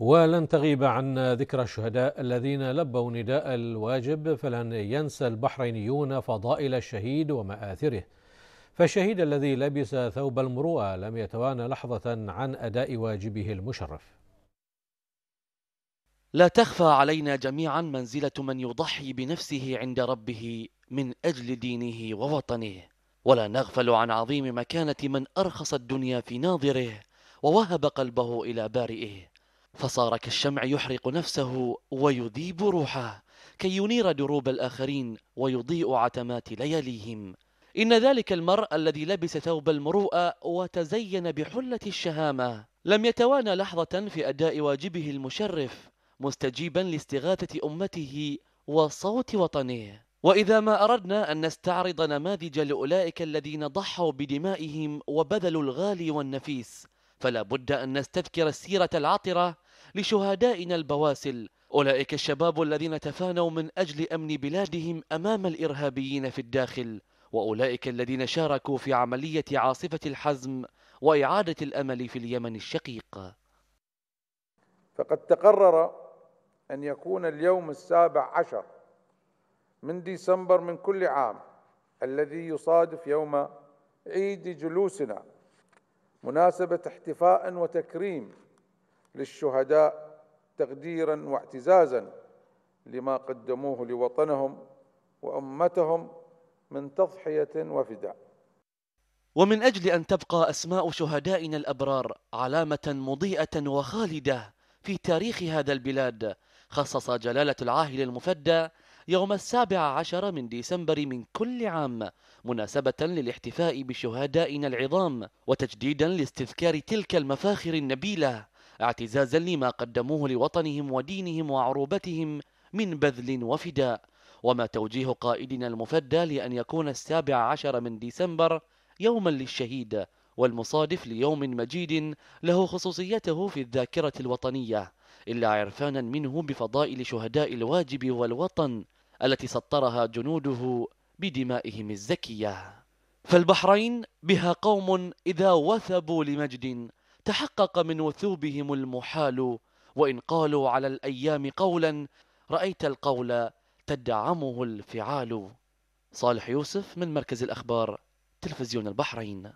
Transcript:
ولن تغيب عن ذكرى الشهداء الذين لبوا نداء الواجب فلن ينسى البحرينيون فضائل الشهيد ومآثره فالشهيد الذي لبس ثوب المروءة لم يتوانى لحظة عن أداء واجبه المشرف لا تخفى علينا جميعا منزلة من يضحي بنفسه عند ربه من أجل دينه ووطنه ولا نغفل عن عظيم مكانة من أرخص الدنيا في ناظره ووهب قلبه إلى بارئه فصار كالشمع يحرق نفسه ويذيب روحه كي ينير دروب الآخرين ويضيء عتمات لياليهم إن ذلك المرء الذي لبس ثوب المروءة وتزين بحلة الشهامة لم يتوانى لحظة في أداء واجبه المشرف مستجيبا لاستغاثة أمته وصوت وطنه وإذا ما أردنا أن نستعرض نماذج لأولئك الذين ضحوا بدمائهم وبذلوا الغالي والنفيس فلا بد أن نستذكر السيرة العطرة لشهدائنا البواسل أولئك الشباب الذين تفانوا من أجل أمن بلادهم أمام الإرهابيين في الداخل وأولئك الذين شاركوا في عملية عاصفة الحزم وإعادة الأمل في اليمن الشقيق فقد تقرر أن يكون اليوم السابع عشر من ديسمبر من كل عام الذي يصادف يوم عيد جلوسنا مناسبة احتفاء وتكريم للشهداء تقديرا واعتزازا لما قدموه لوطنهم وأمتهم من تضحية وفداء ومن أجل أن تبقى أسماء شهدائنا الأبرار علامة مضيئة وخالدة في تاريخ هذا البلاد خصص جلالة العاهل المفدى يوم السابع عشر من ديسمبر من كل عام مناسبة للاحتفاء بشهدائنا العظام وتجديدا لاستذكار تلك المفاخر النبيلة اعتزازا لما قدموه لوطنهم ودينهم وعروبتهم من بذل وفداء وما توجيه قائدنا المفدى لأن يكون السابع عشر من ديسمبر يوما للشهيد والمصادف ليوم مجيد له خصوصيته في الذاكرة الوطنية إلا عرفانا منه بفضائل شهداء الواجب والوطن التي سطرها جنوده بدمائهم الزكية فالبحرين بها قوم إذا وثبوا لمجد تحقق من وثوبهم المحال وإن قالوا على الأيام قولا رأيت القول تدعمه الفعال صالح يوسف من مركز الأخبار تلفزيون البحرين